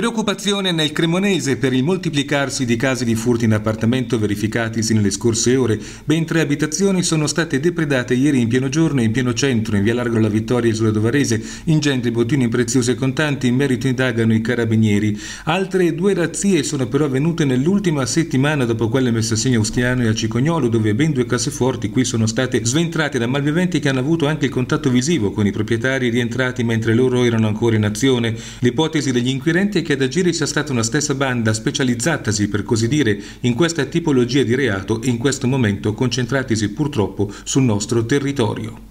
Preoccupazione nel Cremonese per il moltiplicarsi di casi di furti in appartamento verificatisi nelle scorse ore. Ben tre abitazioni sono state depredate ieri in pieno giorno e in pieno centro, in via Largo la Vittoria e sulla Dovarese. Ingenti bottini preziosi e contanti in merito indagano i carabinieri. Altre due razzie sono però avvenute nell'ultima settimana dopo quelle messe a segno a Ustiano e a Cicognolo, dove ben due casseforti qui sono state sventrate da malviventi che hanno avuto anche il contatto visivo con i proprietari rientrati mentre loro erano ancora in azione. L'ipotesi degli inquirenti è che che ad agire sia stata una stessa banda specializzatasi, per così dire, in questa tipologia di reato e in questo momento concentratisi purtroppo sul nostro territorio.